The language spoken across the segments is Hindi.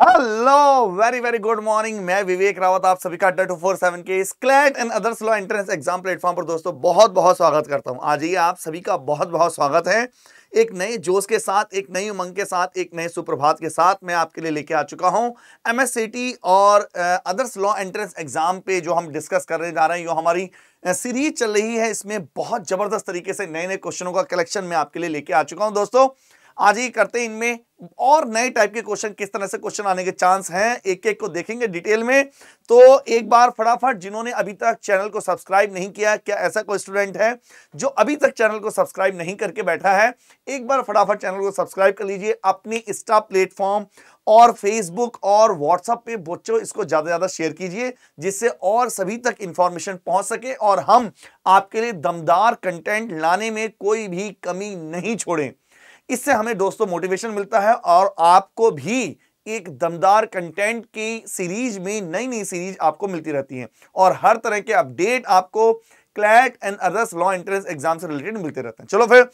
Hello very very good morning मैं विवेक रावत आप सभी का अड्डा टू फोर सेवन के CLAT and others law entrance exam platform पर दोस्तों बहुत बहुत स्वागत करता हूं आज ये आप सभी का बहुत बहुत स्वागत है एक नए जोश के साथ एक नई उमंग के साथ एक नए सुप्रभात के साथ मैं आपके लिए लेके आ चुका हूं टी और अदर्स लॉ एंट्रेंस एग्जाम पे जो हम डिस्कस करने जा रहे हैं जो हमारी सीरीज चल रही है इसमें बहुत ज़बरदस्त तरीके से नए नए क्वेश्चनों का कलेक्शन मैं आपके लिए लेके आ चुका हूँ दोस्तों आज ही करते हैं इनमें और नए टाइप के क्वेश्चन किस तरह से क्वेश्चन आने के चांस हैं एक एक को देखेंगे डिटेल में तो एक बार फटाफट जिन्होंने अभी तक चैनल को सब्सक्राइब नहीं किया क्या ऐसा कोई स्टूडेंट है जो अभी तक चैनल को सब्सक्राइब नहीं करके बैठा है एक बार फटाफट चैनल को सब्सक्राइब कर लीजिए अपनी इंस्टा प्लेटफॉर्म और फेसबुक और व्हाट्सअप पे बच्चों इसको ज़्यादा से ज़्यादा शेयर कीजिए जिससे और सभी तक इन्फॉर्मेशन पहुंच सके और हम आपके लिए दमदार कंटेंट लाने में कोई भी कमी नहीं छोड़ें इससे हमें दोस्तों मोटिवेशन मिलता है और आपको भी एक दमदार कंटेंट की सीरीज में नई नई सीरीज आपको मिलती रहती है और हर तरह के अपडेट आपको CLAT and others law entrance exam से रिलेटेड मिलते रहते हैं चलो फिर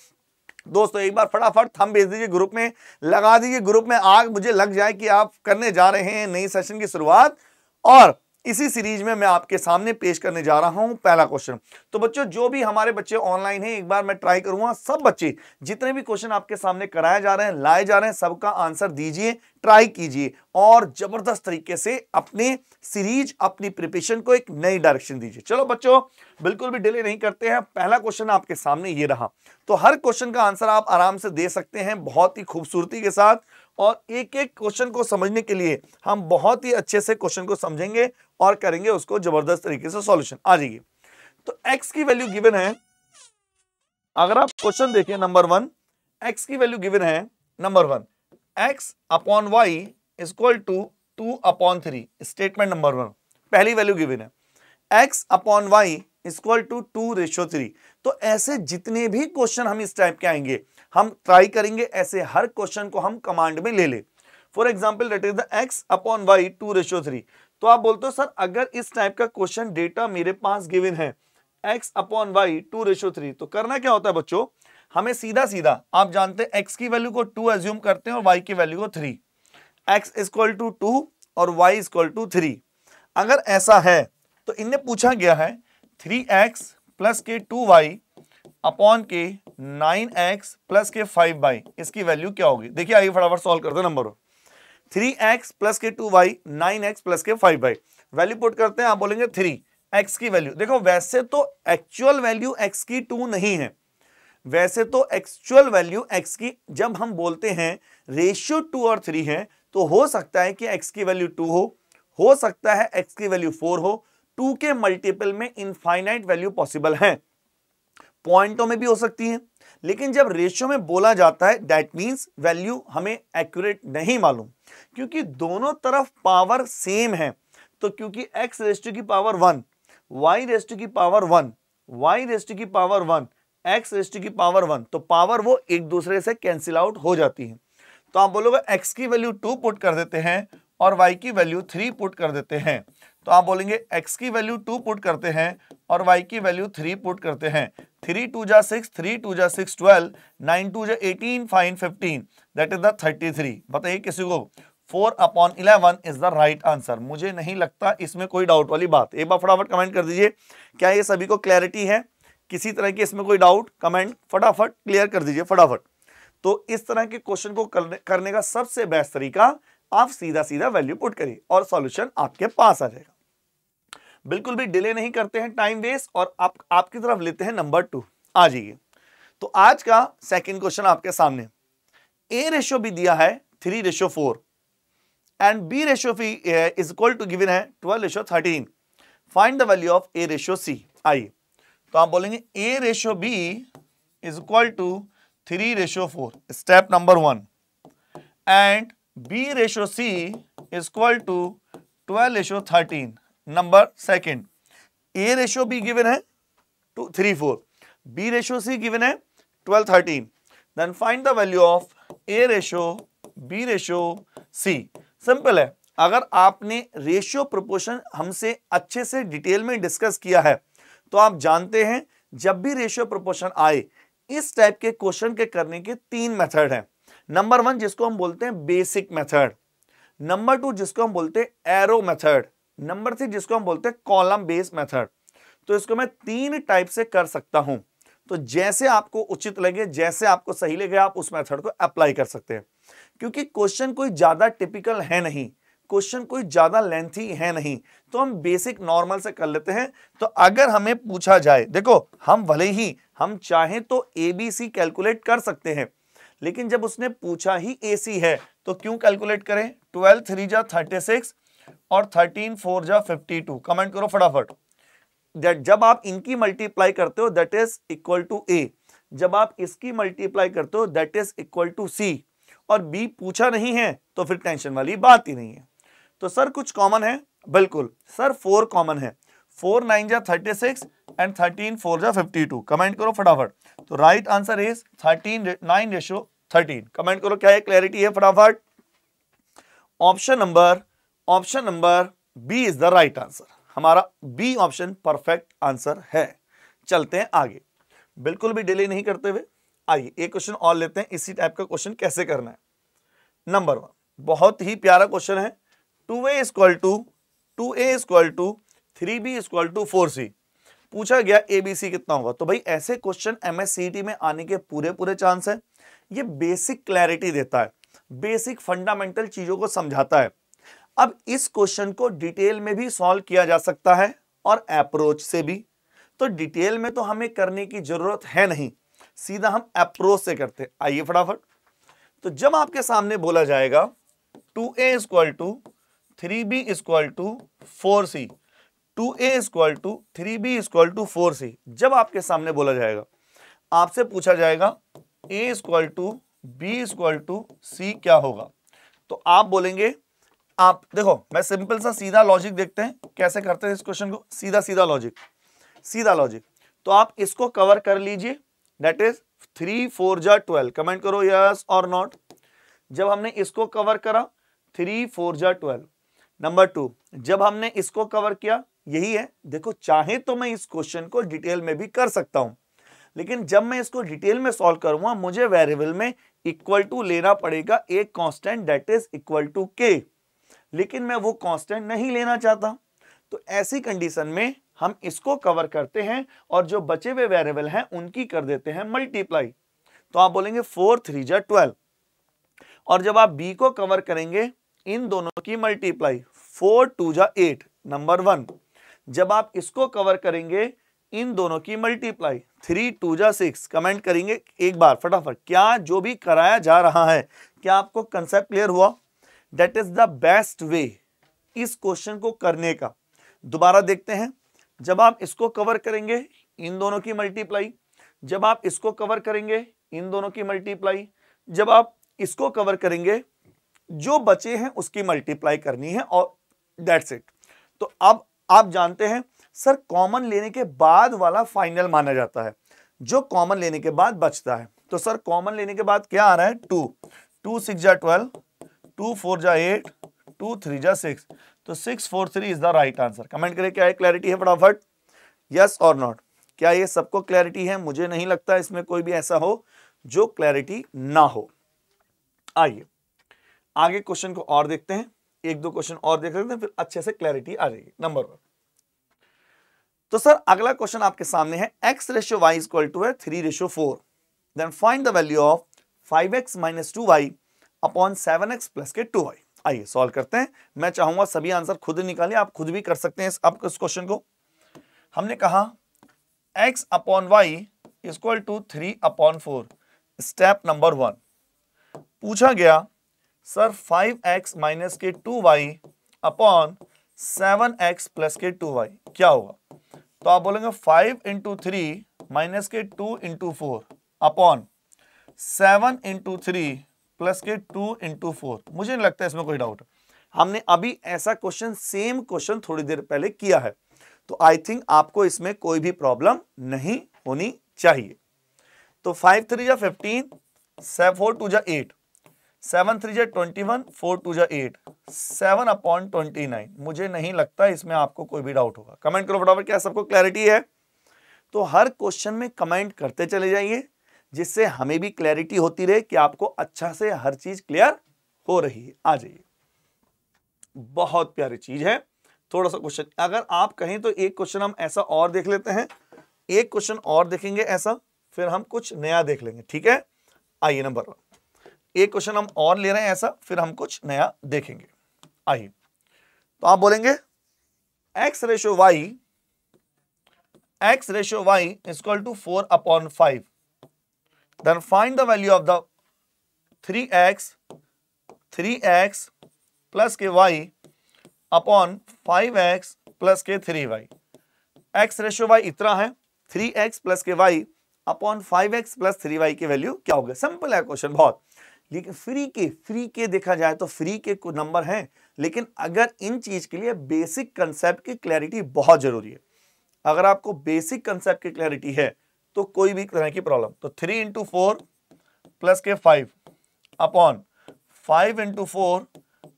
दोस्तों एक बार फटाफट थम भेज दीजिए ग्रुप में लगा दीजिए ग्रुप में आग मुझे लग जाए कि आप करने जा रहे हैं नई सेशन की शुरुआत और इसी सीरीज में मैं आपके सामने पेश करने जा रहा हूं पहला क्वेश्चन तो बच्चों जो भी हमारे बच्चे ऑनलाइन हैं एक बार मैं ट्राई करूंगा सब बच्चे जितने भी क्वेश्चन आपके सामने कराए जा रहे हैं लाए जा रहे हैं सबका आंसर दीजिए ट्राई कीजिए और जबरदस्त तरीके से अपने सीरीज अपनी प्रिपरेशन को एक नई डायरेक्शन दीजिए चलो बच्चों बिल्कुल भी डिले नहीं करते हैं पहला क्वेश्चन आपके सामने ये रहा तो हर क्वेश्चन का आंसर आप आराम से दे सकते हैं बहुत ही खूबसूरती के साथ और एक एक क्वेश्चन को समझने के लिए हम बहुत ही अच्छे से क्वेश्चन को समझेंगे और करेंगे उसको जबरदस्त तरीके से सॉल्यूशन आ जाइए तो एक्स की वैल्यू गिवन है अगर आप क्वेश्चन देखें नंबर वन एक्स की वैल्यू गिवन है number one X upon Y equal to two upon three statement number one पहली वैल्यू गिवन है X upon Y equal to two ratio three तो ऐसे जितने भी क्वेश्चन हम इस टाइप के आएंगे हम ट्राई करेंगे ऐसे हर क्वेश्चन को हम कमांड में ले ले for example that is the X upon Y two ratio three तो आप बोलते हो सर अगर इस टाइप का क्वेश्चन डेटा मेरे पास गिविन है X upon Y two ratio three तो करना क्या होता है बच्चों हमें सीधा सीधा आप जानते हैं एक्स की वैल्यू को टू एज्यूम करते हैं और वाई की वैल्यू को three X equal to two और वाई इक्वल टू थ्री अगर ऐसा है तो इनने पूछा गया है थ्री एक्स प्लस के टू वाई अपॉन के नाइन एक्स प्लस के फाइव वाई इसकी वैल्यू क्या होगी देखिए आइए फटाफट सॉल्व कर दो नंबर थ्री एक्स प्लस के two Y nine X plus के फाइव वाई वैल्यू पुट करते हैं आप बोलेंगे थ्री एक्स की वैल्यू देखो वैसे तो एक्चुअल वैल्यू एक्स की टू नहीं है वैसे तो एक्चुअल वैल्यू एक्स की जब हम बोलते हैं रेशियो टू और थ्री है तो हो सकता है कि एक्स की वैल्यू टू हो हो सकता है एक्स की वैल्यू फोर हो टू के मल्टीपल में इनफाइनाइट वैल्यू पॉसिबल है पॉइंटों में भी हो सकती है लेकिन जब रेशियो में बोला जाता है दैट मींस वैल्यू हमें एक्यूरेट नहीं मालूम क्योंकि दोनों तरफ पावर सेम है तो क्योंकि एक्स रेस्टू की पावर वन वाई रेस्ट की पावर वन वाई रेस्ट की पावर वन एक्स रेस्ट की पावर वन तो पावर वो एक दूसरे से कैंसिल आउट हो जाती है तो आप बोलोगे एक्स की वैल्यू टू पुट कर देते हैं और वाई की वैल्यू थ्री पुट कर देते हैं तो आप बोलेंगे x की वैल्यू टू पुट करते हैं और y की वैल्यू थ्री पुट करते हैं थ्री टू जा सिक्स थ्री टू जा सिक्स ट्वेल्व नाइन टू जा eighteen fine fifteen that is the thirty three बताइए किसी को four upon eleven is the right answer मुझे नहीं लगता इसमें कोई डाउट वाली बात एक बार फटाफट कमेंट कर दीजिए क्या ये सभी को क्लैरिटी है किसी तरह की इसमें कोई डाउट कमेंट फटाफट क्लियर कर दीजिए फटाफट तो इस तरह के क्वेश्चन को करने, करने का सबसे बेस्ट तरीका आप सीधा सीधा वैल्यू पुट करिए और सॉल्यूशन आपके पास आ जाएगा बिल्कुल भी डिले नहीं करते हैं टाइम वेस्ट और आप आपकी तरफ लेते हैं नंबर टू आ जाइए तो आज का सेकंड क्वेश्चन आपके सामने ए रेशो भी दिया है three ratio four and B ratio भी इज इक्वल टू गिवन है twelve ratio thirteen find the value of A ratio C आइए तो आप बोलेंगे A ratio B is equal to three ratio four step number one and B ratio C is equal to twelve ratio thirteen number second A ratio B given है two three four B ratio C given है twelve thirteen then find the value of A ratio B ratio C simple है अगर आपने रेशियो प्रोपोर्शन हमसे अच्छे से डिटेल में डिस्कस किया है तो आप जानते हैं जब भी रेशियो प्रोपोर्शन आए इस टाइप के क्वेश्चन के करने के तीन मेथड हैं नंबर वन जिसको हम बोलते हैं बेसिक मेथड नंबर टू जिसको हम बोलते हैं एरो मेथड नंबर थ्री जिसको हम बोलते हैं कॉलम बेस मेथड तो इसको मैं तीन टाइप से कर सकता हूं तो जैसे आपको उचित लगे जैसे आपको सही लगे आप उस मेथड को अप्लाई कर सकते हैं क्योंकि क्वेश्चन कोई ज्यादा टिपिकल है नहीं क्वेश्चन कोई ज्यादा लेंथी है नहीं तो हम बेसिक नॉर्मल से कर लेते हैं तो अगर हमें पूछा जाए देखो हम भले ही हम चाहें तो एबीसी कैलकुलेट कर सकते हैं लेकिन जब उसने पूछा ही एसी है तो क्यों कैलकुलेट करें ट्वेल्व थ्री जा थर्टी सिक्स और थर्टीन फोर जा फिफ्टी टू कमेंट करो फटाफट दैट जब आप इनकी मल्टीप्लाई करते हो that is equal to A जब आप इसकी मल्टीप्लाई करते हो that is equal to C और बी पूछा नहीं है तो फिर टेंशन वाली बात ही नहीं है तो सर कुछ कॉमन है बिल्कुल सर फोर कॉमन है फोर नाइन जा thirty six and thirteen four जा फिफ्टी टू कमेंट करो फटाफट तो right answer is thirteen nine ratio thirteen comment करो क्या है क्लैरिटी है फटाफट option number option number B is the right answer हमारा बी ऑप्शन परफेक्ट आंसर है चलते हैं आगे बिल्कुल भी डिले नहीं करते हुए आइए एक क्वेश्चन और लेते हैं इसी टाइप का क्वेश्चन कैसे करना है नंबर वन बहुत ही प्यारा क्वेश्चन है two A is equal to two A is equal to three B is equal to four C पूछा गया एबीसी कितना होगा तो भाई ऐसे क्वेश्चन एमएससीटी e में आने के पूरे पूरे चांस है ये बेसिक क्लैरिटी देता है बेसिक फंडामेंटल चीजों को समझाता है अब इस क्वेश्चन को डिटेल में भी सॉल्व किया जा सकता है और अप्रोच से भी तो डिटेल में तो हमें करने की जरूरत है नहीं सीधा हम अप्रोच से करते आइए फटाफट तो जब आपके सामने बोला जाएगा two A is equal to three B is equal to four C two A equal to three B equal to four C जब आपके सामने बोला जाएगा आपसे पूछा जाएगा A equal to B equal to C क्या होगा तो आप बोलेंगे आप देखो मैं सिंपल सा सीधा लॉजिक देखते हैं कैसे करते हैं इस क्वेश्चन को सीधा सीधा लॉजिक सीधा लॉजिक तो आप इसको कवर कर लीजिए डेट इज थ्री फोर जा ट्वेल्व कमेंट करो यस और नॉट जब हमने इसको कवर करा थ्री फोर जा ट्वेल्व नंबर टू जब हमने इसको कवर किया यही है देखो चाहे तो मैं इस क्वेश्चन को डिटेल में भी कर सकता हूं लेकिन जब मैं इसको डिटेल में सॉल्व करूंगा मुझे वेरिएबल में इक्वल टू लेना पड़ेगा एक constant that is equal to K लेकिन मैं वो कांस्टेंट नहीं लेना चाहता तो ऐसी कंडीशन में हम इसको कवर करते हैं और जो बचे हुए वेरिएबल हैं उनकी कर देते हैं मल्टीप्लाई तो आप बोलेंगे फोर थ्री जा ट्वेल्व और जब आप बी को कवर करेंगे इन दोनों की मल्टीप्लाई फोर टू जा एट नंबर वन जब आप इसको कवर करेंगे इन दोनों की मल्टीप्लाई थ्री टू जा सिक्स कमेंट करेंगे एक बार फटाफट क्या जो भी कराया जा रहा है क्या आपको कंसेप्ट क्लियर हुआ that is the best way इस क्वेश्चन को करने का दोबारा देखते हैं जब आप इसको कवर करेंगे इन दोनों की मल्टीप्लाई जब आप इसको कवर करेंगे इन दोनों की मल्टीप्लाई जब आप इसको कवर करेंगे जो बचे हैं उसकी मल्टीप्लाई करनी है और दैट्स इट तो अब आप जानते हैं सर कॉमन लेने के बाद वाला फाइनल माना जाता है जो कॉमन लेने के बाद बचता है तो सर कॉमन लेने के बाद क्या आ रहा है टू टू सिक्स जा ट्वेल्व टू फोर जा एट टू थ्री जा सिक्स तो six four three is the right answer comment करें क्या क्लैरिटी है फटाफट यस और नॉट क्या ये सबको क्लैरिटी है मुझे नहीं लगता इसमें कोई भी ऐसा हो जो क्लैरिटी ना हो आइए आगे क्वेश्चन को और देखते हैं एक दो क्वेश्चन और देख लेते हैं फिर अच्छे से क्लैरिटी आ जाएगी नंबर वन तो सर अगला क्वेश्चन आपके सामने है x ratio y equal to है three ratio four then find the value of five x minus two Y upon seven x plus के टू वाई आइए सॉल्व करते हैं मैं चाहूंगा सभी आंसर खुद निकाले आप खुद भी कर सकते हैं आप इस क्वेश्चन को हमने कहा x upon Y equal to three upon four step number one पूछा गया सर फाइव एक्स माइनस के two Y upon seven x plus के टू वाई क्या होगा तो आप बोलेंगे फाइव इंटू थ्री माइनस के two into four upon seven into three plus के टू इंटू फोर मुझे नहीं लगता इसमें कोई डाउट हमने अभी ऐसा क्वेश्चन सेम क्वेश्चन थोड़ी देर पहले किया है तो आई थिंक आपको इसमें कोई भी प्रॉब्लम नहीं होनी चाहिए तो फाइव थ्री या फिफ्टीन सेवन फोर टू या एट सेवन थ्री जे ट्वेंटी वन फोर टू जे eight seven upon twenty nine मुझे नहीं लगता इसमें आपको कोई भी डाउट होगा कमेंट करो फटाफट क्या सबको क्लैरिटी है तो हर क्वेश्चन में कमेंट करते चले जाइए जिससे हमें भी क्लैरिटी होती रहे कि आपको अच्छा से हर चीज क्लियर हो रही है आ जाइए बहुत प्यारी चीज है थोड़ा सा क्वेश्चन अगर आप कहें तो एक क्वेश्चन हम ऐसा और देख लेते हैं एक क्वेश्चन और देखेंगे ऐसा फिर हम कुछ नया देख लेंगे ठीक है आइए नंबर वन एक क्वेश्चन हम और ले रहे हैं ऐसा फिर हम कुछ नया देखेंगे आइए तो आप बोलेंगे x ratio y x ratio y is equal to four upon five then find the value of the three x three x plus के y upon five x plus के three y x ratio y इतना है थ्री एक्स प्लस के y upon five x plus three y की वैल्यू क्या होगा सिंपल है क्वेश्चन बहुत लेकिन फ्री के फ्री के देखा जाए तो फ्री के को नंबर हैं लेकिन अगर इन चीज़ के लिए बेसिक कंसेप्ट की क्लैरिटी बहुत ज़रूरी है अगर आपको बेसिक कंसेप्ट की क्लैरिटी है तो कोई भी तरह की प्रॉब्लम तो थ्री इंटू फोर प्लस के five upon five into four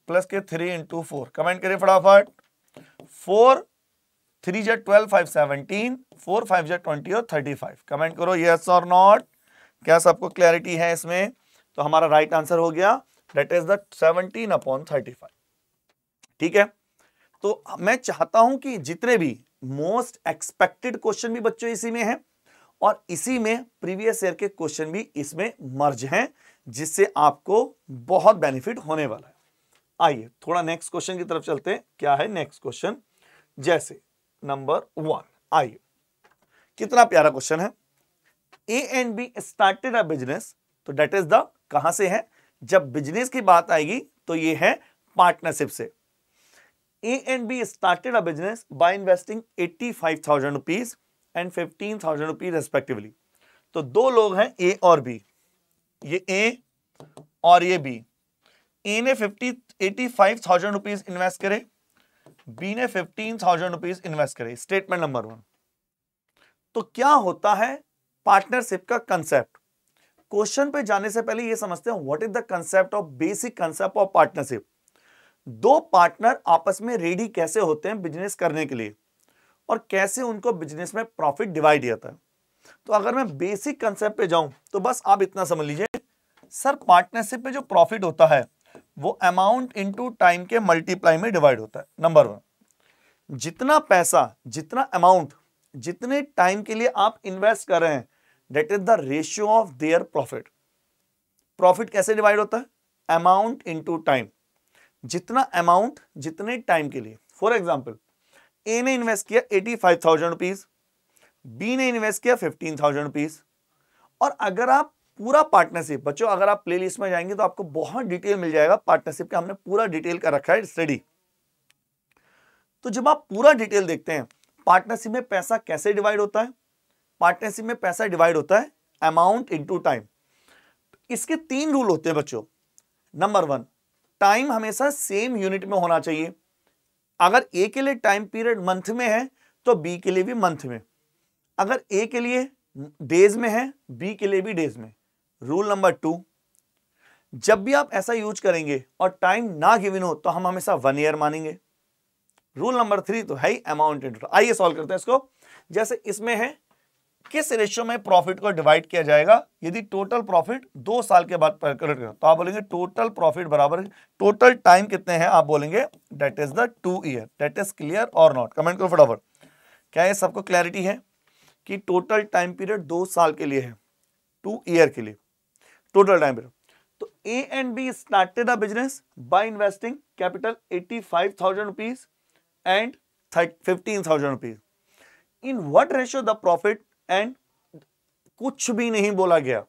plus के थ्री इंटू फोर कमेंट करिए फटाफट फोर थ्री जे twelve five seventeen four five जे ट्वेंटी और थर्टी फाइव कमेंट करो यस और नॉट क्या सबको क्लैरिटी है इसमें तो हमारा राइट आंसर हो गया that is the upon thirty five ठीक है तो मैं चाहता हूं कि जितने भी मोस्ट एक्सपेक्टेड क्वेश्चन भी बच्चों इसी में हैं और इसी में प्रीवियस ईयर के क्वेश्चन भी इसमें मर्ज हैं जिससे आपको बहुत बेनिफिट होने वाला है आइए थोड़ा नेक्स्ट क्वेश्चन की तरफ चलते हैं क्या है नेक्स्ट क्वेश्चन जैसे नंबर वन आइए कितना प्यारा क्वेश्चन है A and B started a business तो डेट इज द कहां से है जब बिजनेस की बात आएगी तो ये है पार्टनरशिप से A and B started a business by investing eighty five thousand rupees and fifteen thousand rupees respectively तो दो लोग हैं ए और बी ये ए और ये बी ए ने fifty eighty five thousand rupees invest करे बी ने फिफ्टीन थाउजेंड रुपीज इन्वेस्ट करे स्टेटमेंट नंबर वन तो क्या होता है पार्टनरशिप का कंसेप्ट क्वेश्चन पे जाने से पहले ये समझते हैं what is the concept of basic concept of partnership दो पार्टनर आपस में रेडी कैसे होते हैं बिजनेस करने के लिए और कैसे उनको बिजनेस में प्रॉफिट डिवाइड जाता है तो अगर मैं बेसिक कंसेप्ट पे जाऊं तो बस आप इतना समझ लीजिए सर पार्टनरशिप में जो प्रॉफिट होता है वो अमाउंट इनटू टाइम के मल्टीप्लाई में डिवाइड होता है नंबर वन जितना पैसा जितना अमाउंट जितने टाइम के लिए आप इन्वेस्ट कर रहे हैं that is the ratio of their profit profit कैसे डिवाइड होता है अमाउंट टू टाइम जितना अमाउंट जितने टाइम के लिए फॉर एग्जाम्पल ए ने इन्वेस्ट किया eighty five thousand rupees B ने इन्वेस्ट किया फिफ्टीन थाउजेंड रुपीज और अगर आप पूरा पार्टनरशिप बच्चों अगर आप प्लेलिस्ट में जाएंगे तो आपको बहुत डिटेल मिल जाएगा पार्टनरशिप का हमने पूरा डिटेल का रखा है स्टडी तो जब आप पूरा डिटेल देखते हैं पार्टनरशिप में पैसा कैसे डिवाइड होता है पार्टनरशिप में पैसा डिवाइड होता है अमाउंट इंटू टाइम इसके तीन रूल होते हैं बच्चों नंबर वन टाइम हमेशा सेम यूनिट में होना चाहिए अगर ए के लिए टाइम पीरियड मंथ में है तो बी के लिए भी मंथ में अगर ए के लिए डेज में है बी के लिए भी डेज में रूल नंबर टू जब भी आप ऐसा यूज करेंगे और टाइम ना गिविन हो तो हम हमेशा वन ईयर मानेंगे रूल नंबर थ्री तो है ही अमाउंट इंटर आइए सॉल्व करते हैं इसको जैसे इसमें है किस रेशियो में प्रॉफिट को डिवाइड किया जाएगा यदि टोटल प्रॉफिट दो साल के बाद कैलकुलेट करें तो आप बोलेंगे टोटल प्रॉफिट बराबर टोटल टाइम कितने हैं आप बोलेंगे that is the two year that is clear और नॉट कमेंट करो फटाफट क्या ये सबको क्लैरिटी है कि टोटल टाइम पीरियड दो साल के लिए है टू ईयर के लिए टोटल टाइम पीरियड तो A and B started a business by investing capital eighty five thousand rupees and fifteen thousand rupees in what ratio the profit and कुछ भी नहीं बोला गया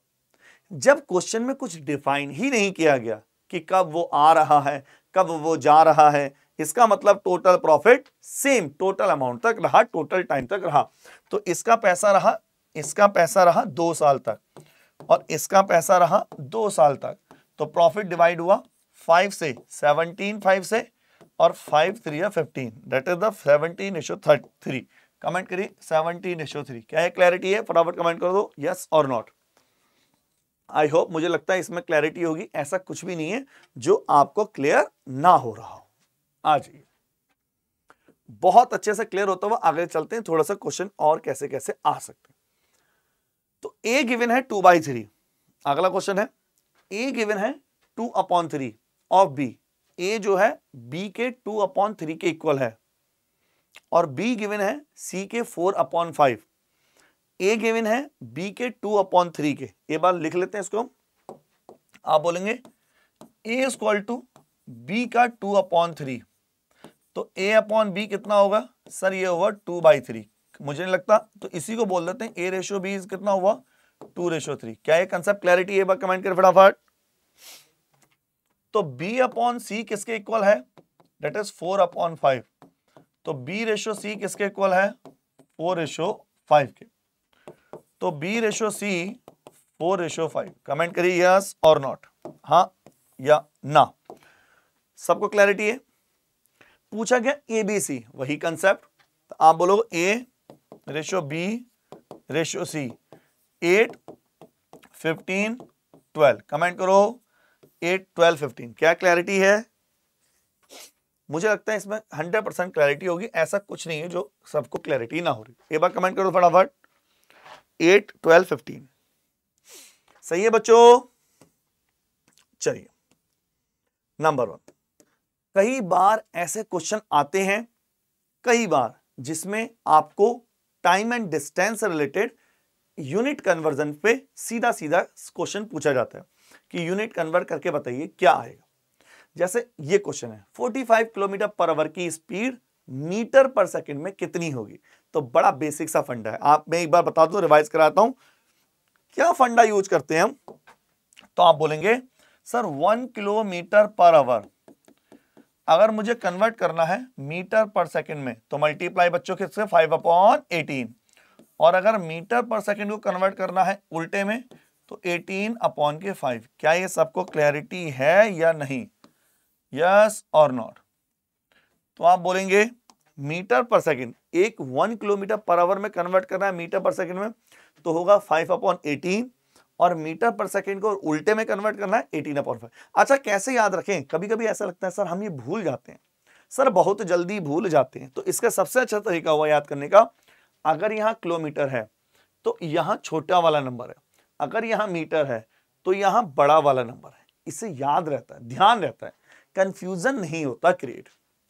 जब क्वेश्चन में कुछ डिफाइन ही नहीं किया गया कि कब वो आ रहा है कब वो जा रहा है इसका मतलब total profit same total amount तक रहा टोटल टाइम तक रहा तो इसका पैसा रहा इसका पैसा रहा दो साल तक और इसका पैसा रहा दो साल तक तो प्रॉफिट डिवाइड हुआ फाइव से सेवनटीन फाइव से और फाइव थ्री या fifteen that is the seventeen three comment करिए सेवनटीन एशो थ्री क्या है क्लैरिटी है फटाफट कमेंट कर दो यस और नॉट आई होप मुझे लगता है इसमें क्लैरिटी होगी ऐसा कुछ भी नहीं है जो आपको क्लियर ना हो रहा हो आ जाइए बहुत अच्छे से क्लियर होता हुआ आगे चलते हैं थोड़ा सा क्वेश्चन और कैसे कैसे आ सकते हैं तो ए गिवन है टू बाई थ्री अगला क्वेश्चन है ए गिवन है two upon three of B A जो है बी के टू अपॉन थ्री के इक्वल है और बी गिवन है सी के four upon five A given है बी के टू अपॉन थ्री के एक बार लिख लेते हैं इसको हम आप बोलेंगे ए स्क्वल टू बी का टू अपॉन थ्री तो ए अपॉन बी कितना होगा सर ये होगा टू बाई थ्री मुझे नहीं लगता तो इसी को बोल देते हैं ए रेशो बी कितना हुआ टू रेशो थ्री क्या ये कंसेप्ट क्लैरिटी है कमेंट कर फटाफट तो बी अपॉन सी किसके इक्वल है that is four upon five तो बी रेशो सी किसके इक्वल है फोर रेशो फाइव के तो B ratio C four ratio five comment करिए यस और नॉट हाँ या ना सबको क्लैरिटी है पूछा गया ए बी सी वही कंसेप्ट तो आप बोलो A ratio B ratio C eight fifteen twelve comment करो एट ट्वेल्व फिफ्टीन क्या क्लैरिटी है मुझे लगता है इसमें हंड्रेड परसेंट क्लैरिटी होगी ऐसा कुछ नहीं है जो सबको क्लैरिटी ना हो रही एक बार कमेंट करो फटाफट एट ट्वेल्व फिफ्टीन सही है बच्चों चलिए नंबर वन कई बार ऐसे क्वेश्चन आते हैं कई बार जिसमें आपको time and distance related unit conversion पे सीधा सीधा क्वेश्चन पूछा जाता है कि यूनिट कन्वर्ट करके बताइए क्या आएगा जैसे ये क्वेश्चन है 45 किलोमीटर पर आवर की स्पीड मीटर पर सेकंड में कितनी होगी तो बड़ा बेसिक सा फंडा है आप मैं एक बार बता दू रिवाइज कराता हूं क्या फंडा यूज करते हैं हम तो आप बोलेंगे sir one kilometre per hour अगर मुझे कन्वर्ट करना है मीटर पर सेकंड में तो मल्टीप्लाई बच्चों के से फाइव अपॉन एटीन और अगर मीटर पर सेकंड को कन्वर्ट करना है उल्टे में तो एटीन अपॉन के फाइव क्या ये सबको क्लैरिटी है या नहीं यस और नॉट तो आप बोलेंगे मीटर पर सेकेंड एक वन किलोमीटर पर आवर में कन्वर्ट करना है मीटर पर सेकेंड में तो होगा फाइव अपॉन एटीन और मीटर पर सेकेंड को उल्टे में कन्वर्ट करना है एटीन अपॉन फाइव अच्छा कैसे याद रखें कभी कभी ऐसा लगता है सर हम ये भूल जाते हैं सर बहुत जल्दी भूल जाते हैं तो इसका सबसे अच्छा तरीका हुआ याद करने का अगर यहाँ किलोमीटर है तो यहाँ छोटा वाला नंबर है अगर यहाँ मीटर है तो यहाँ बड़ा वाला नंबर है इसे याद रहता है ध्यान रहता है कंफ्यूजन नहीं होता क्रिएट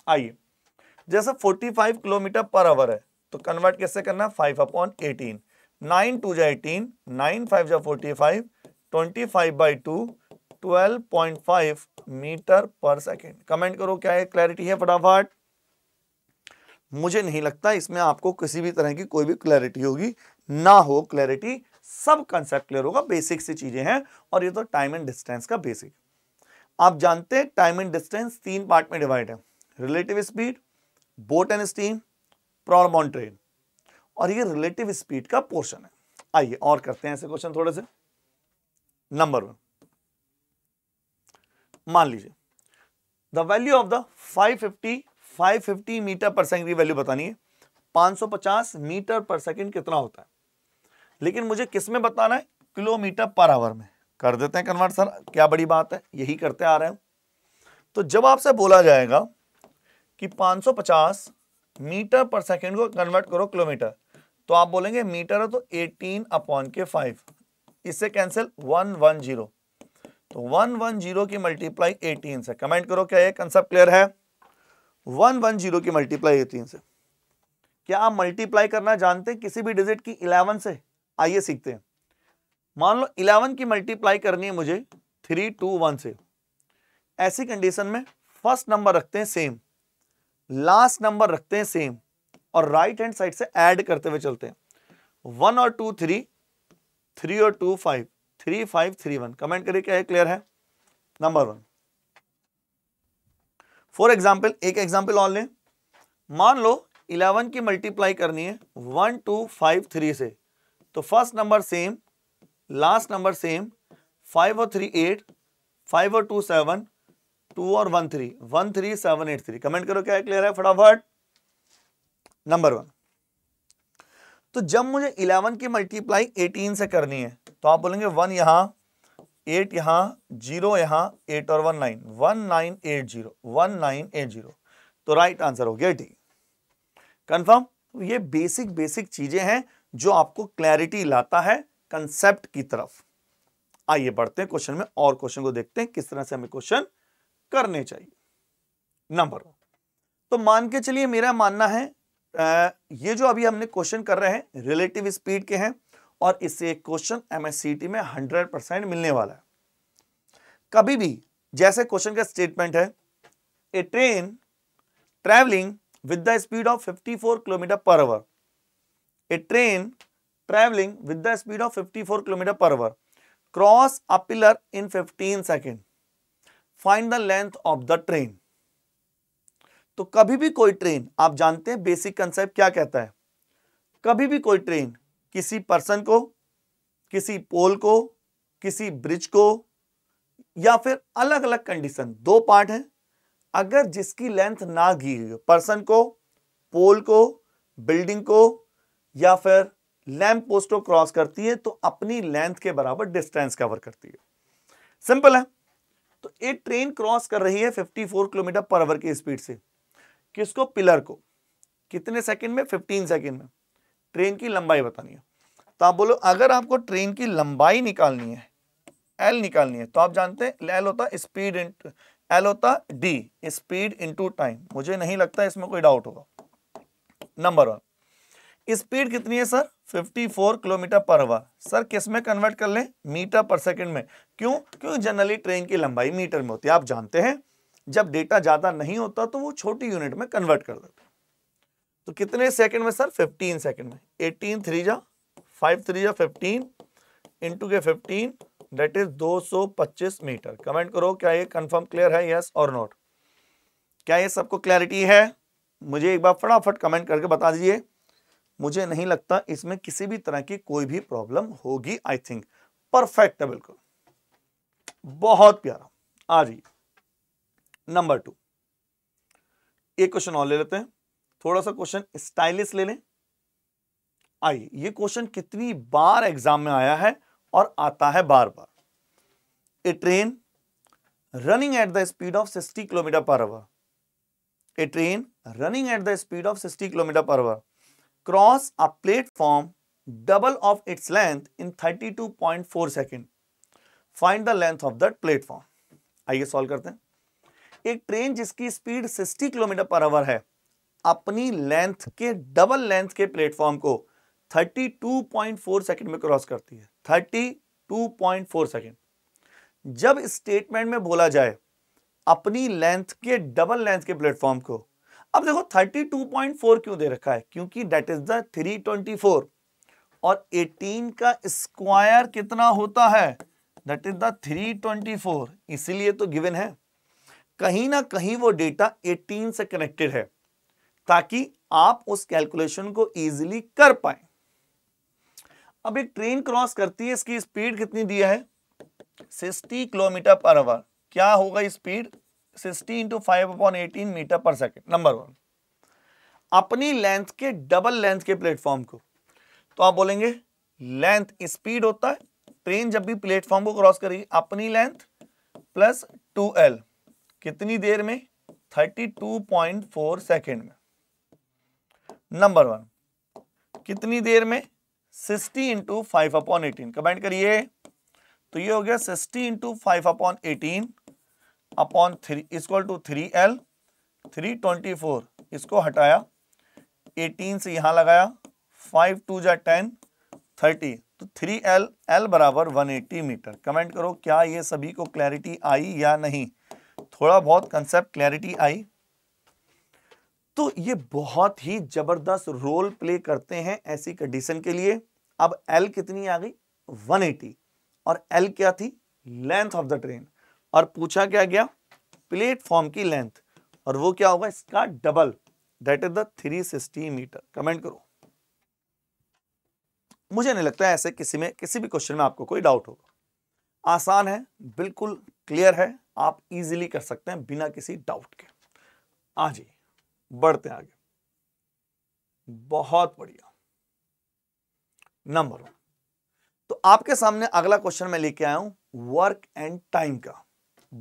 आइए जैसे 45 किलोमीटर पर आवर है तो कन्वर्ट कैसे करना five upon eighteen nine two जा एटीन नाइन फाइव जा forty five twenty five by two twelve point five metre per second comment करो क्या है क्लैरिटी है फटाफट मुझे नहीं लगता इसमें आपको किसी भी तरह की कोई भी क्लैरिटी होगी ना हो क्लैरिटी सब कंसेप्ट क्लियर होगा बेसिक सी चीजें हैं और ये तो टाइम एंड डिस्टेंस का बेसिक आप जानते हैं टाइम एंड डिस्टेंस तीन पार्ट में डिवाइड है relative speed boat and stream प्रॉम ऑन ट्रेन और ये रिलेटिव स्पीड का पोर्शन है आइए और करते हैं ऐसे क्वेश्चन थोड़े से नंबर वन मान लीजिए the value of the 550 550 metre per second की वैल्यू बतानी है 550 मीटर पर सेकंड कितना होता है लेकिन मुझे किसमें बताना है किलोमीटर पर आवर में कर देते हैं कन्वर्ट सर क्या बड़ी बात है यही करते आ रहे हैं तो जब आपसे बोला जाएगा कि 550 मीटर पर सेकंड को कन्वर्ट करो किलोमीटर तो आप बोलेंगे मीटर है तो 18 अपॉन के 5 इससे कैंसिल 110 तो 110 की मल्टीप्लाई 18 से कमेंट करो क्या ये कंसेप्ट क्लियर है 110 की मल्टीप्लाई 18 से क्या आप मल्टीप्लाई करना जानते हैं किसी भी डिजिट की 11 से आइए सीखते हैं मान लो इलेवन की मल्टीप्लाई करनी है मुझे थ्री टू वन से ऐसी कंडीशन में फर्स्ट नंबर रखते हैं सेम लास्ट नंबर रखते हैं सेम और राइट हैंड साइड से ऐड करते हुए चलते हैं वन और टू थ्री थ्री और two five three five three one comment करिए क्या क्लियर है नंबर वन फॉर एग्जाम्पल एक एग्जाम्पल ऑल लें मान लो इलेवन की मल्टीप्लाई करनी है वन टू फाइव थ्री से तो first number same last number same five और थ्री एट फाइव और टू सेवन टू और one three one three seven eight three comment करो क्या क्लियर है फटाफट नंबर वन तो जब मुझे इलेवन की मल्टीप्लाई एटीन से करनी है तो आप बोलेंगे वन यहां एट यहां जीरो यहां एट और one nine one nine eight zero one nine eight zero तो राइट आंसर हो गया एटी कंफर्म तो ये बेसिक बेसिक चीजें हैं जो आपको क्लैरिटी लाता है कंसेप्ट की तरफ आइए बढ़ते हैं क्वेश्चन में और क्वेश्चन को देखते हैं किस तरह से हमें क्वेश्चन करने चाहिए नंबर तो मान के चलिए मेरा मानना है ये जो अभी हमने क्वेश्चन कर रहे हैं रिलेटिव स्पीड के हैं और इससे एक क्वेश्चन एमएससीटी में 100 परसेंट मिलने वाला है कभी भी जैसे क्वेश्चन का स्टेटमेंट है a train travelling with the speed of 54 kilometre per hour a train travelling with the speed of 54 kilometre per hour cross a pillar in 15 second find the length of the train तो कभी भी कोई ट्रेन आप जानते हैं बेसिक कंसेप्ट क्या कहता है कभी भी कोई ट्रेन किसी पर्सन को किसी पोल को किसी ब्रिज को या फिर अलग अलग कंडीशन दो पार्ट हैं अगर जिसकी लेंथ ना गिर पर्सन को पोल को बिल्डिंग को या फिर लैंप पोस्ट को क्रॉस करती है तो अपनी लेंथ के बराबर डिस्टेंस कवर करती है सिंपल है तो एक ट्रेन क्रॉस कर रही है 54 किलोमीटर पर आवर की स्पीड से किसको पिलर को कितने सेकंड में 15 सेकंड में ट्रेन की लंबाई बतानी है तो आप बोलो अगर आपको ट्रेन की लंबाई निकालनी है एल निकालनी है तो आप जानते हैं एल होता स्पीड एल होता डी स्पीड इंटू टाइम मुझे नहीं लगता इसमें कोई डाउट होगा नंबर वन स्पीड कितनी है sir 54 kilometre per hour sir किस में कन्वर्ट कर लें मीटर पर सेकंड में क्यों क्यों जनरली ट्रेन की लंबाई मीटर में होती है आप जानते हैं जब डेटा ज़्यादा नहीं होता तो वो छोटी यूनिट में कन्वर्ट कर देते तो कितने सेकंड में सर 15 सेकंड में 18 थ्री जा फाइव थ्री जा फिफ्टीन इंटू के fifteen that is 225 metre comment करो क्या ये कन्फर्म क्लियर है यस और नॉट क्या ये सबको क्लैरिटी है मुझे एक बार फटाफट कमेंट करके बता दीजिए मुझे नहीं लगता इसमें किसी भी तरह की कोई भी प्रॉब्लम होगी आई थिंक परफेक्ट है बिल्कुल बहुत प्यारा आ जाइए नंबर टू एक क्वेश्चन और ले लेते हैं थोड़ा सा क्वेश्चन स्टाइलिश ले लें आइए ये क्वेश्चन कितनी बार एग्जाम में आया है और आता है बार बार a train running at the speed of 60 kilometre per hour a train running at the speed of 60 kilometre per hour cross a platform double of its length in 32.4 second find the length of that platform आइए सॉल्व करते हैं एक ट्रेन जिसकी स्पीड 60 किलोमीटर पर आवर है अपनी लेंथ के डबल लेंथ के प्लेटफॉर्म को 32.4 सेकंड में क्रॉस करती है 32.4 सेकंड जब स्टेटमेंट में बोला जाए अपनी लेंथ के डबल लेंथ के प्लेटफॉर्म को अब देखो 32.4 क्यों दे रखा है क्योंकि डेट इज द 324 और 18 का स्क्वायर कितना होता है दैट इज द 324 इसीलिए तो गिवन है कहीं ना कहीं वो डेटा 18 से कनेक्टेड है ताकि आप उस कैलकुलेशन को इजीली कर पाए अब एक ट्रेन क्रॉस करती है इसकी स्पीड कितनी दिया है 60 किलोमीटर पर आवर क्या होगा speed sixty into five upon eighteen metre per second number one अपनी लेंथ के डबल लेंथ के प्लेटफॉर्म को तो आप बोलेंगे लेंथ स्पीड होता है ट्रेन जब भी प्लेटफॉर्म को क्रॉस करेगी अपनी लेंथ प्लस टू एल कितनी देर में thirty two point four second में नंबर वन कितनी देर में sixty into five upon eighteen comment करिए तो ये हो गया sixty into five upon eighteen upon three equal to three L three twenty four इसको हटाया एटीन से यहाँ लगाया फाइव टू या टेन थर्टी तो थ्री एल एल बराबर वन एट्टी मीटर कमेंट करो क्या ये सभी को क्लैरिटी आई या नहीं थोड़ा बहुत कंसेप्ट क्लैरिटी आई तो ये बहुत ही जबरदस्त रोल प्ले करते हैं ऐसी कंडीशन के लिए अब एल कितनी आ गई 180 और एल क्या थी लेंथ ऑफ द ट्रेन और पूछा क्या गया प्लेटफॉर्म की लेंथ और वो क्या होगा इसका double that is the three sixty metre comment करो मुझे नहीं लगता है ऐसे किसी में किसी भी क्वेश्चन में आपको कोई डाउट होगा आसान है बिल्कुल क्लियर है आप इजीली कर सकते हैं बिना किसी डाउट के आज हाँ बढ़ते हैं आगे बहुत बढ़िया नंबर वन तो आपके सामने अगला क्वेश्चन मैं लेके आया हूं वर्क एंड टाइम का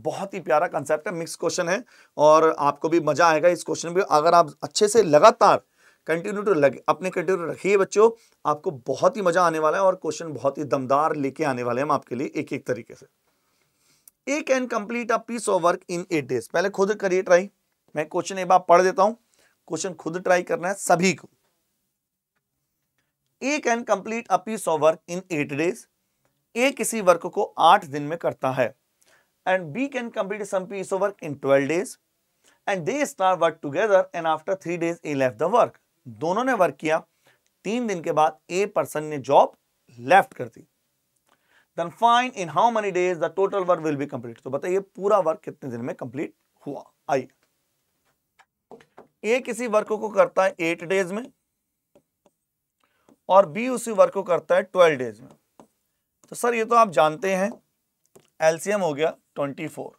बहुत ही प्यारा कंसेप्ट है मिक्स क्वेश्चन है और आपको भी मजा आएगा इस क्वेश्चन में अगर आप अच्छे से लगातार कंटिन्यू टू लगे अपने कंटिन्यू रखिए बच्चों आपको बहुत ही मजा आने वाला है और क्वेश्चन बहुत ही दमदार लेके आने वाले हैं हम आपके लिए एक एक तरीके से A can complete a piece of work in eight days पहले खुद करिए ट्राई मैं क्वेश्चन एक बार पढ़ देता हूं क्वेश्चन खुद ट्राई करना है सभी को A can complete a piece of work in eight days A किसी वर्क को आठ दिन में करता है and B can complete some piece of work in 12 days and they start work together and after 3 days A left the work. दोनों ने वर्क किया तीन दिन के बाद ए पर्सन ने जॉब लेफ्ट कर दी then find in how many days the total work will be complete तो बताइए पूरा वर्क कितने दिन में कंप्लीट हुआ आइए ए किसी वर्क को करता है एट डेज में और बी उसी वर्क को करता है ट्वेल्व डेज में तो सर ये तो आप जानते हैं एलसीएम हो गया ट्वेंटी फोर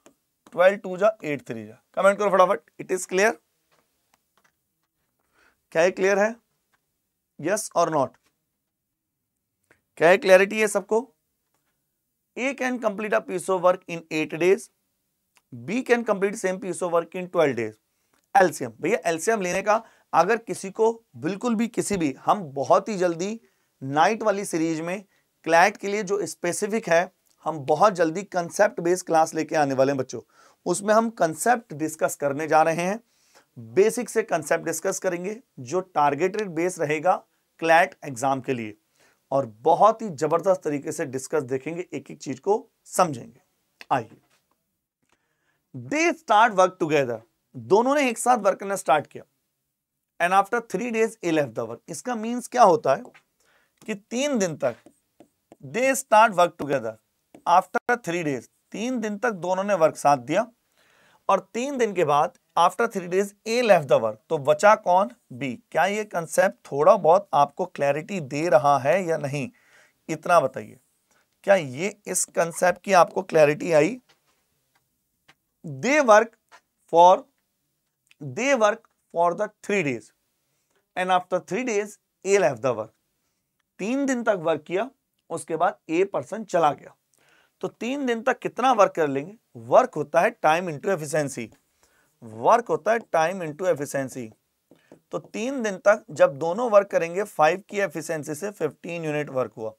ट्वेल्व टू जा एट थ्री जा कमेंट करो फटाफट इट इज क्लियर क्या है क्लियर है यस और नॉट क्या है क्लियरिटी है सबको A can complete a piece of work in eight days B can complete same piece of work in twelve days LCM भैया एलसीएम लेने का अगर किसी को बिल्कुल भी किसी भी हम बहुत ही जल्दी नाइट वाली सीरीज में क्लैट के लिए जो स्पेसिफिक है हम बहुत जल्दी कंसेप्ट बेस्ड क्लास लेके आने वाले हैं बच्चों उसमें हम कंसेप्ट डिस्कस करने जा रहे हैं बेसिक से कंसेप्ट डिस्कस करेंगे जो टारगेटेड बेस रहेगा क्लैट एग्जाम के लिए और बहुत ही जबरदस्त तरीके से डिस्कस देखेंगे एक एक चीज को समझेंगे आइए दे स्टार्ट वर्क टुगेदर दोनों ने एक साथ वर्क करना स्टार्ट किया and after three days A left the work इसका मीन्स क्या होता है कि तीन दिन तक they start work together after three days तीन दिन तक दोनों ने वर्क साथ दिया और तीन दिन के बाद after three days A left the work तो बचा कौन बी क्या ये कंसेप्ट थोड़ा बहुत आपको क्लैरिटी दे रहा है या नहीं इतना बताइए क्या ये इस कंसेप्ट की आपको क्लैरिटी आई they work for they work for the three days and after three days A left the work तीन दिन तक वर्क किया उसके बाद ए पर्सन चला गया तो तीन दिन तक कितना वर्क कर लेंगे वर्क होता है टाइम इंटू एफिशिएंसी वर्क होता है टाइम इंटू एफिशिएंसी तो तीन दिन तक जब दोनों वर्क करेंगे फाइव की एफिशिएंसी से फिफ्टीन यूनिट वर्क हुआ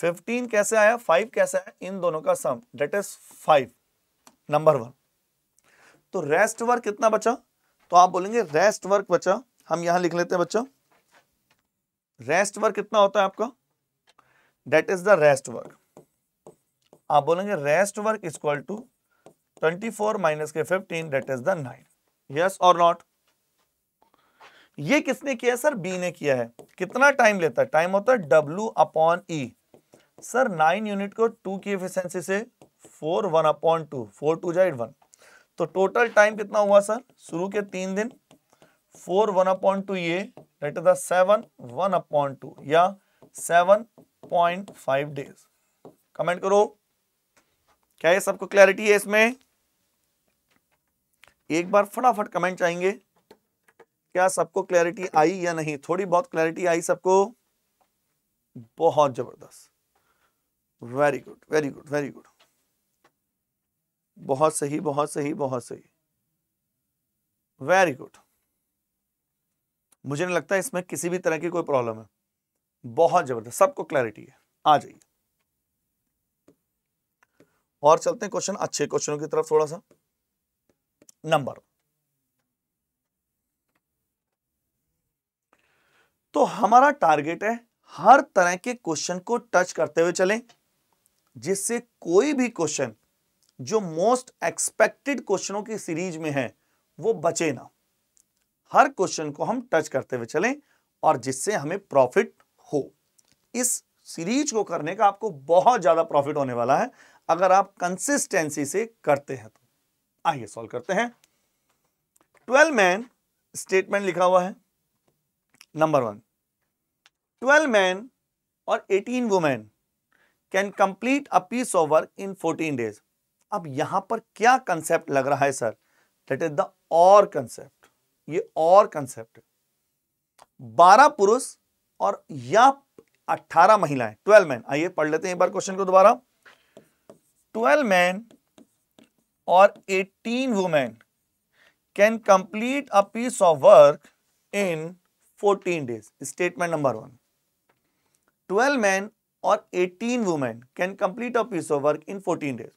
फिफ्टीन कैसे आया फाइव कैसे आया इन दोनों का sum that is five number one तो रेस्ट वर्क कितना बचा तो आप बोलेंगे रेस्ट वर्क बचा हम यहां लिख लेते हैं बच्चा रेस्ट वर्क कितना होता है आपका that is the rest work आप बोलेंगे rest work is equal to twenty four minus के fifteen that is the nine yes और नॉट ये किसने किया सर बी ने किया है कितना टाइम लेता है टाइम होता है W upon E sir nine unit को टू की एफिशिएंसी से four one upon two four two जाइड वन तो टोटल टाइम कितना हुआ सर शुरू के तीन दिन फोर वन अपॉन टू ये that is the seven one upon two या seven point five days comment करो क्या ये सबको क्लैरिटी है इसमें एक बार फटाफट कमेंट चाहेंगे क्या सबको क्लैरिटी आई या नहीं थोड़ी बहुत क्लैरिटी आई सबको बहुत जबरदस्त very good very good very good बहुत सही बहुत सही बहुत सही वेरी गुड मुझे नहीं लगता इसमें किसी भी तरह की कोई प्रॉब्लम है बहुत जबरदस्त सबको क्लैरिटी है आ जाइए और चलते हैं क्वेश्चन अच्छे क्वेश्चनों की तरफ थोड़ा सा नंबर तो हमारा टारगेट है हर तरह के क्वेश्चन को टच करते हुए चलें जिससे कोई भी क्वेश्चन जो मोस्ट एक्सपेक्टेड क्वेश्चनों की सीरीज में है वो बचे ना हर क्वेश्चन को हम टच करते हुए चलें और जिससे हमें प्रॉफिट हो इस सीरीज को करने का आपको बहुत ज्यादा प्रॉफिट होने वाला है अगर आप कंसिस्टेंसी से करते हैं तो आइए सॉल्व करते हैं ट्वेल्व मैन स्टेटमेंट लिखा हुआ है नंबर वन ट्वेल्व मैन और eighteen women can complete a piece of work in fourteen days अब यहां पर क्या कंसेप्ट लग रहा है सर दट इज द और कंसेप्ट ये और कंसेप्ट बारह पुरुष और या अट्ठारह महिलाएं ट्वेल्व मैन आइए पढ़ लेते हैं एक बार क्वेश्चन को दोबारा 12 men or 18 women can complete a piece of work in 14 days. Statement number 1. 12 men और 18 women can complete a piece of work in 14 days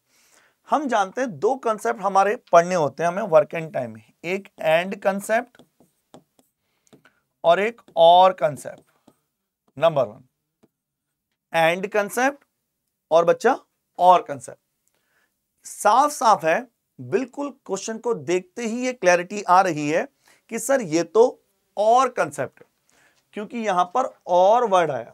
हम जानते हैं दो कंसेप्ट हमारे पढ़ने होते हैं हमें वर्क एंड टाइम में एक एंड कंसेप्ट और एक और concept number one and concept और बच्चा और कंसेप्ट साफ साफ है बिल्कुल क्वेश्चन को देखते ही ये क्लैरिटी आ रही है कि सर ये तो और कंसेप्ट क्योंकि यहां पर और वर्ड आया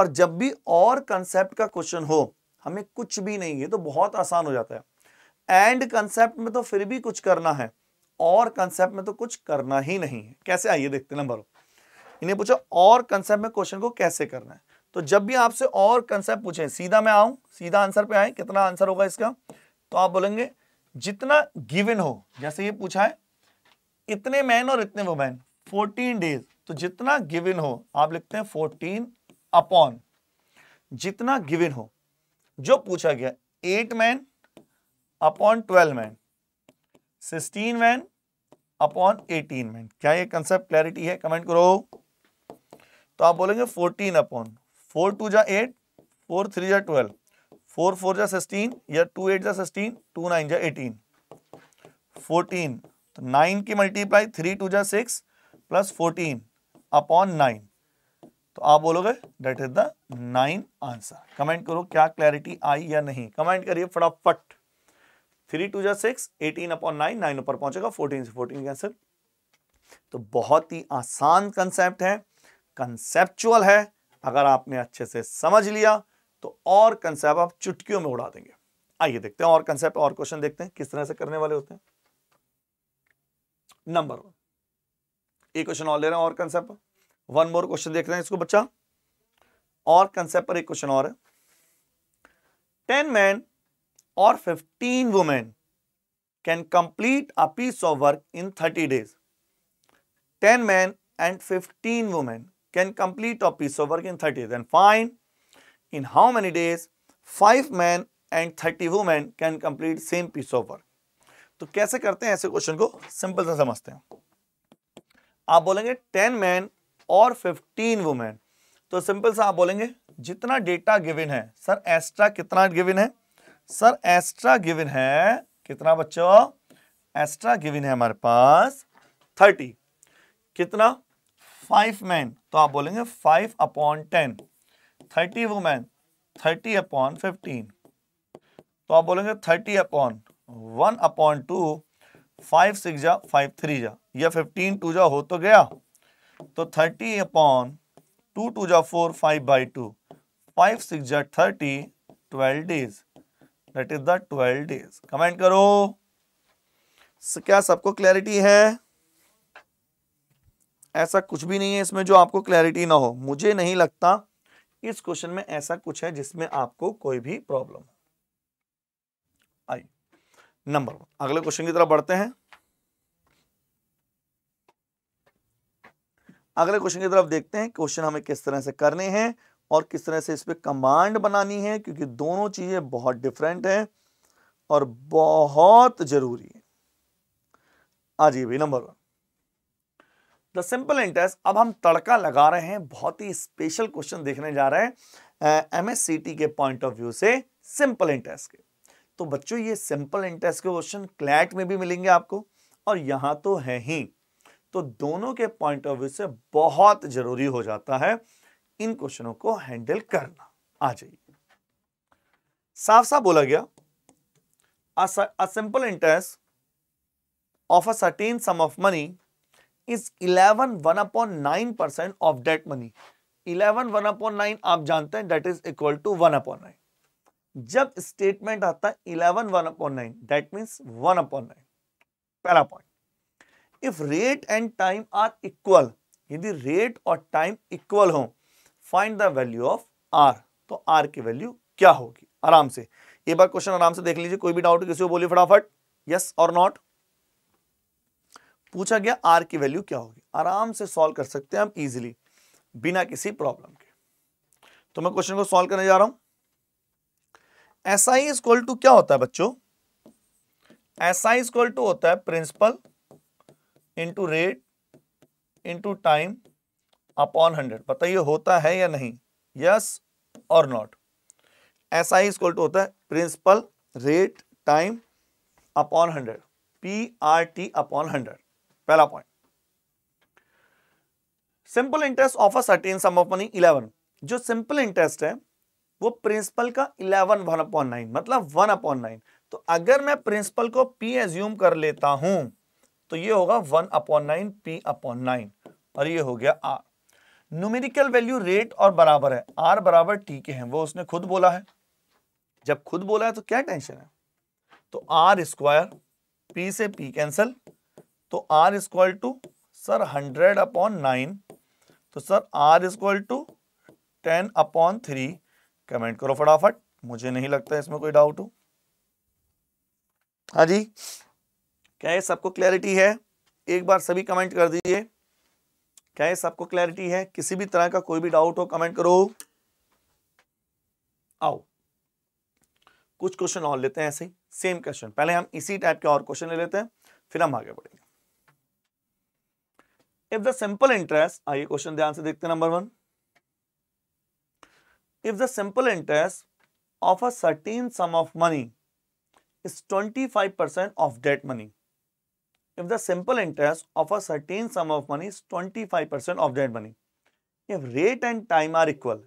और जब भी और कंसेप्ट का क्वेश्चन हो हमें कुछ भी नहीं है तो बहुत आसान हो जाता है एंड कंसेप्ट में तो फिर भी कुछ करना है और कंसेप्ट में तो कुछ करना ही नहीं है कैसे आइए देखते नंबर इन्हें पूछा और कंसेप्ट में क्वेश्चन को कैसे करना है तो जब भी आपसे और कंसेप्ट पूछे सीधा मैं आऊं सीधा आंसर पे आए कितना आंसर होगा इसका तो आप बोलेंगे जितना गिवन हो जैसे ये पूछा है इतने मैन और इतने वुमेन फोर्टीन डेज तो जितना गिवन हो आप लिखते हैं फोर्टीन अपॉन जितना गिवन हो जो पूछा गया eight man upon twelve man sixteen man upon eighteen man क्या ये कंसेप्ट क्लैरिटी है कमेंट करो तो आप बोलेंगे फोर्टीन अपॉन फोर टू जा एट फोर थ्री जा ट्वेल्व फोर फोर जा सिक्सटीन या टू एट जा सिक्सटीन टू नाइन जा एटीन फोर्टीन तो नाइन की मल्टीप्लाई थ्री टू जा six plus fourteen upon nine तो आप बोलोगे that is the nine answer comment करो क्या क्लैरिटी आई या नहीं कमेंट करिए फटाफट थ्री टू जा six eighteen upon nine nine ऊपर पहुंचेगा फोर्टीन से फोर्टीन कैंसिल तो बहुत ही आसान कंसेप्ट है कंसेप्चुअल है अगर आपने अच्छे से समझ लिया तो और कंसेप्ट आप चुटकियों में उड़ा देंगे आइए देखते हैं और कंसेप्ट और क्वेश्चन देखते हैं किस तरह से करने वाले होते हैं नंबर वन एक क्वेश्चन और ले रहे हैं और कंसेप्ट पर वन मोर क्वेश्चन देख रहे हैं इसको बच्चा और कंसेप्ट पर एक क्वेश्चन और है टेन मैन और fifteen women can complete a piece of work in thirty days ten man and fifteen women can complete a piece of work in 30 then fine in how many days 5 men and thirty women can complete same piece of work तो कैसे करते हैं ऐसे क्वेश्चन को सिंपल से समझते हैं आप बोलेंगे टेन मैन और फिफ्टीन वुमेन तो सिंपल से आप बोलेंगे जितना डेटा गिवन है सर एक्स्ट्रा कितना गिवन है सर एक्स्ट्रा गिवन है कितना बच्चों एक्स्ट्रा गिवन है हमारे पास थर्टी कितना फाइव मैन तो आप बोलेंगे five upon ten thirty women thirty upon fifteen तो आप बोलेंगे thirty upon one upon two five six जा फाइव थ्री जा या फिफ्टीन टू जा हो तो गया तो थर्टी अपॉन टू टू जा four five by two five six जा thirty twelve days that is the twelve days comment करो क्या सबको क्लैरिटी है ऐसा कुछ भी नहीं है इसमें जो आपको क्लैरिटी ना हो मुझे नहीं लगता इस क्वेश्चन में ऐसा कुछ है जिसमें आपको कोई भी प्रॉब्लम हो आइए नंबर वन अगले क्वेश्चन की तरफ बढ़ते हैं अगले क्वेश्चन की तरफ देखते हैं क्वेश्चन हमें किस तरह से करने हैं और किस तरह से इस पर कमांड बनानी है क्योंकि दोनों चीज़ें बहुत डिफरेंट हैं और बहुत ज़रूरी है आजीबी number one the simple interest अब हम तड़का लगा रहे हैं बहुत ही स्पेशल क्वेश्चन देखने जा रहे हैं एम एस सी टी के पॉइंट ऑफ व्यू से सिंपल इंटरेस्ट के तो बच्चों ये सिंपल इंटरेस्ट के क्वेश्चन क्लैट में भी मिलेंगे आपको और यहाँ तो है ही तो दोनों के पॉइंट ऑफ व्यू से बहुत जरूरी हो जाता है इन क्वेश्चनों को हैंडल करना आ जाइए साफ साफ बोला गया a, interest of a certain sum of money is eleven one upon nine percent of that money eleven one upon nine आप जानते हैं that is equal to one upon nine जब स्टेटमेंट आता है eleven one upon nine that means one upon nine पहला point if rate and time are equal यदि रेट और टाइम इक्वल हो find the value of R तो आर की वैल्यू क्या होगी आराम से एक बार क्वेश्चन आराम से देख लीजिए कोई भी डाउट किसी को बोलिए फटाफट यस और नॉट पूछा गया आर की वैल्यू क्या होगी आराम से सॉल्व कर सकते हैं हम इजिली बिना किसी प्रॉब्लम के तो मैं क्वेश्चन को सॉल्व करने जा रहा हूं एस आई इजक्वल टू क्या होता है बच्चों एस आई इजक्वल टू होता है principal into rate into time upon hundred बताइए होता है या नहीं यस और not S I is equal to होता है principal rate time upon hundred P R T upon hundred पहला point simple interest of a certain sum of money eleven जो सिंपल इंटरेस्ट है वो प्रिंसिपल का इलेवन वन अपॉन नाइन मतलब वन अपॉन नाइन तो अगर मैं प्रिंसिपल को पी एज्यूम कर लेता हूं तो ये होगा one upon nine P upon nine और ये हो गया आर न्यूमेरिकल वैल्यू रेट और बराबर है आर बराबर टी के हैं वो उसने खुद बोला है जब खुद बोला है तो क्या टेंशन है तो आर स्क्वायर पी से पी कैंसल तो R is to sir hundred upon nine तो sir R is to ten upon three comment करो फटाफट मुझे नहीं लगता इसमें कोई डाउट हो हाँ जी क्या ये सबको क्लैरिटी है एक बार सभी कमेंट कर दीजिए क्या ये सबको क्लैरिटी है किसी भी तरह का कोई भी डाउट हो कमेंट करो आओ कुछ क्वेश्चन और लेते हैं ऐसे ही सेम क्वेश्चन पहले हम इसी टाइप के और क्वेश्चन ले लेते हैं फिर हम आगे बढ़ेंगे इफ द सिंपल इंटरेस्ट आइए क्वेश्चन ध्यान से देखते number one if the simple interest of a certain sum of money is twenty five percent of that money if the simple interest of a certain sum of money is twenty five percent of that money if rate and time are equal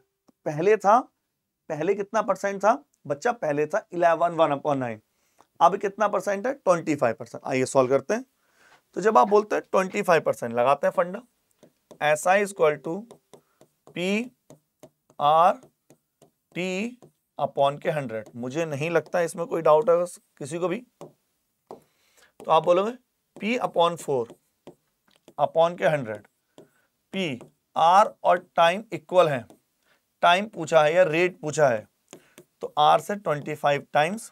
पहले था पहले कितना परसेंट था बच्चा पहले था इलेवन वन अपॉन नाइन अब कितना परसेंट है ट्वेंटी फाइव परसेंट आइए सॉल्व करते हैं तो जब आप बोलते हैं ट्वेंटी फाइव परसेंट लगाते हैं फंडा S I equal to P R T upon के हंड्रेड मुझे नहीं लगता इसमें कोई डाउट है किसी को भी तो आप बोलोगे पी अपॉन फोर अपॉन के हंड्रेड पी आर और टाइम इक्वल है टाइम पूछा है या रेट पूछा है तो आर से twenty five times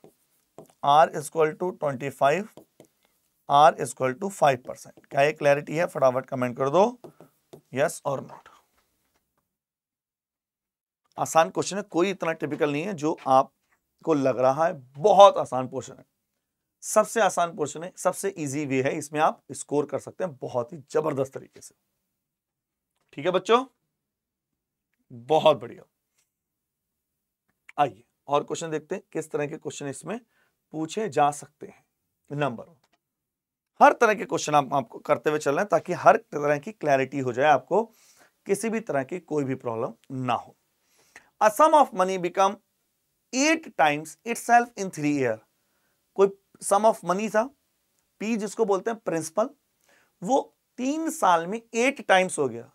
R equal to twenty five R is equal to five percent क्या ये क्लैरिटी है फटाफट कमेंट कर दो यस और नॉट आसान क्वेश्चन है कोई इतना टिपिकल नहीं है जो आपको लग रहा है बहुत आसान क्वेश्चन है सबसे आसान क्वेश्चन है सबसे इजी वे है इसमें आप स्कोर कर सकते हैं बहुत ही जबरदस्त तरीके से ठीक है बच्चों बहुत बढ़िया आइए और क्वेश्चन देखते हैं किस तरह के क्वेश्चन इसमें पूछे जा सकते हैं नंबर वन हर तरह के क्वेश्चन आप आपको करते हुए चल रहे हैं ताकि हर तरह की क्लैरिटी हो जाए आपको किसी भी तरह की कोई भी प्रॉब्लम ना हो a sum of money become eight times itself in three year कोई सम ऑफ मनी था पी जिसको बोलते हैं प्रिंसिपल वो तीन साल में एट टाइम्स हो गया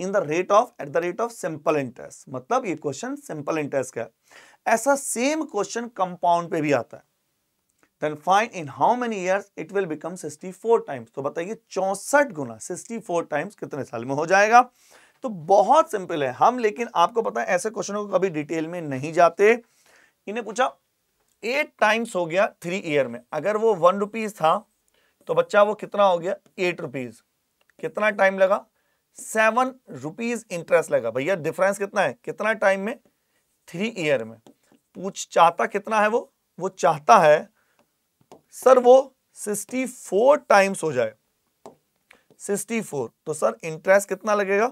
in the rate of eight the rate of simple interest मतलब ये क्वेश्चन सिंपल इंटरेस्ट का है ऐसा सेम क्वेश्चन कंपाउंड पे भी आता है then find in how many years it will become 64 times. तो बताइए चौसठ गुना 64 times कितने साल में हो जाएगा तो बहुत सिंपल है हम लेकिन आपको पता है ऐसे क्वेश्चनों को कभी डिटेल में नहीं जाते इन्हें पूछा एट टाइम्स हो गया थ्री ईयर में अगर वो वन रुपीज था तो बच्चा वो कितना हो गया एट रुपीज कितना टाइम लगा सेवन रुपीज इंटरेस्ट लगा भैया डिफरेंस कितना है कितना टाइम में थ्री ईयर में पूछ चाहता कितना है वो वो चाहता है सर वो 64 टाइम्स हो जाए 64 तो सर इंटरेस्ट कितना लगेगा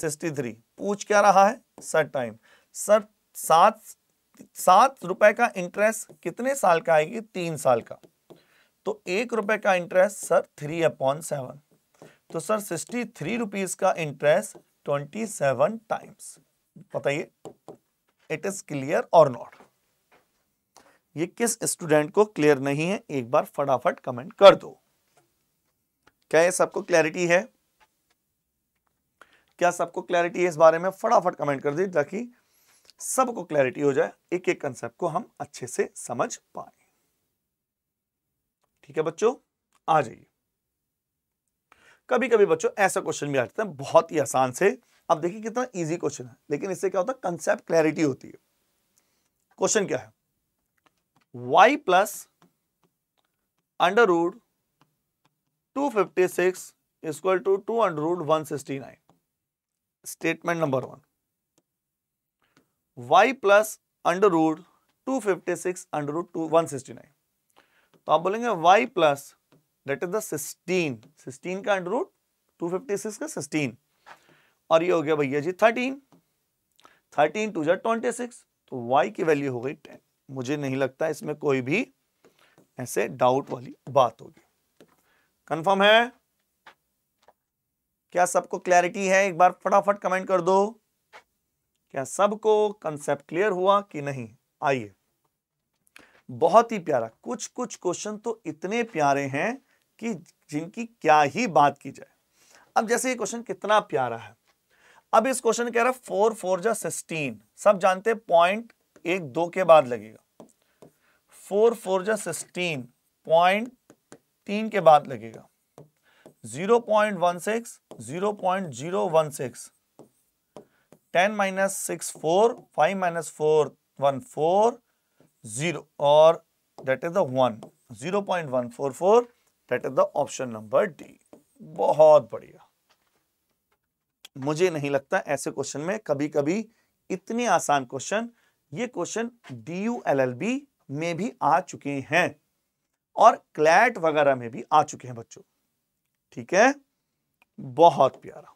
63 पूछ क्या रहा है सर टाइम सर सात सात रुपए का इंटरेस्ट कितने साल का आएगी तीन साल का तो एक रुपए का interest sir three upon seven तो सर सिक्सटी थ्री रुपीज का इंटरेस्ट ट्वेंटी सेवन टाइम्स बताइए इट इज क्लियर और नॉट ये किस स्टूडेंट को क्लियर नहीं है एक बार फटाफट कमेंट कर दो क्या ये सबको क्लैरिटी है क्या सबको क्लैरिटी है इस बारे में फटाफट कमेंट कर दीजिए ताकि सबको क्लैरिटी हो जाए एक एक कंसेप्ट को हम अच्छे से समझ पाए ठीक है बच्चों आ जाइए कभी कभी बच्चों ऐसा क्वेश्चन भी आ जाता है बहुत ही आसान से अब देखिए कितना इजी क्वेश्चन है लेकिन इससे क्या होता है कंसेप्ट क्लैरिटी होती है क्वेश्चन क्या है y plus under root 256 is equal to 2 under root 169. Statement number 1. y plus under root 256 under root 2 169. तो आप बोलेंगे y plus that is the 16. 16 का अंडर रूट 256 का 16. और ये हो गया भैया जी 13. 13 टू जा 26. तो y की वैल्यू हो गई 10. मुझे नहीं लगता इसमें कोई भी ऐसे डाउट वाली बात होगी कंफर्म है क्या सबको क्लैरिटी है एक बार फटाफट कमेंट कर दो क्या सबको कंसेप्ट क्लियर हुआ कि नहीं आइए बहुत ही प्यारा कुछ कुछ क्वेश्चन तो इतने प्यारे हैं कि जिनकी क्या ही बात की जाए अब जैसे ये क्वेश्चन कितना प्यारा है अब इस क्वेश्चन कह रहा है फोर फोर जा सिक्सटीन सब जानते हैं पॉइंट एक दो के बाद लगेगा फोर फोर जा सिक्सटीन पॉइंट तीन के बाद लगेगा zero point one six zero point zero one six ten minus six four five minus four one four zero और is the one zero point one four four that is the option number D बहुत बढ़िया मुझे नहीं लगता ऐसे क्वेश्चन में कभी कभी इतने आसान क्वेश्चन ये question D U L L B में भी आ चुके हैं और क्लैट वगैरह में भी आ चुके हैं बच्चों ठीक है बहुत प्यारा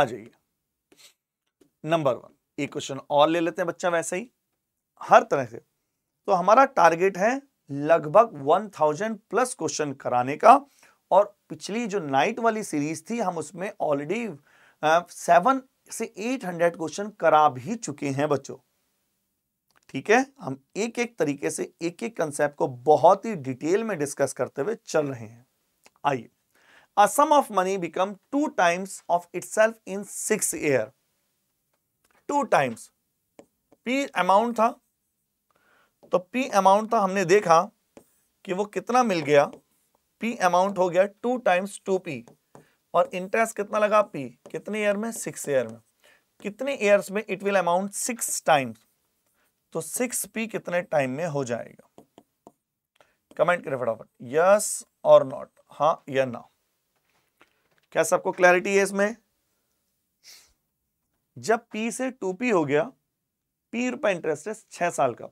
आ जाइए नंबर वन एक क्वेश्चन और ले लेते हैं बच्चा वैसे ही हर तरह से तो हमारा टारगेट है लगभग 1000 प्लस क्वेश्चन कराने का और पिछली जो नाइट वाली सीरीज थी हम उसमें ऑलरेडी सेवन से 800 क्वेश्चन करा भी चुके हैं बच्चों ठीक है हम एक एक तरीके से एक एक कंसेप्ट को बहुत ही डिटेल में डिस्कस करते हुए चल रहे हैं आइए a sum of money become two times of itself in six year two times P amount था तो पी अमाउंट था हमने देखा कि वो कितना मिल गया पी अमाउंट हो गया टू टाइम्स टू पी और इंटरेस्ट कितना लगा पी कितने ईयर में सिक्स ईयर में कितने ईयर्स में it will amount six times तो सिक्स पी कितने टाइम में हो जाएगा कमेंट करें फटाफट यस और नॉट हा या ना क्या सबको क्लैरिटी है इसमें जब पी से टू पी हो गया पी रुपए इंटरेस्ट है छह साल का